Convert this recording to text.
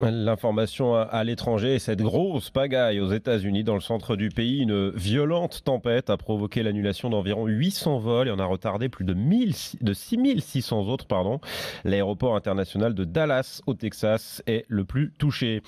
L'information à l'étranger et cette grosse pagaille aux États-Unis dans le centre du pays, une violente tempête a provoqué l'annulation d'environ 800 vols et en a retardé plus de, de 6600 autres. L'aéroport international de Dallas au Texas est le plus touché.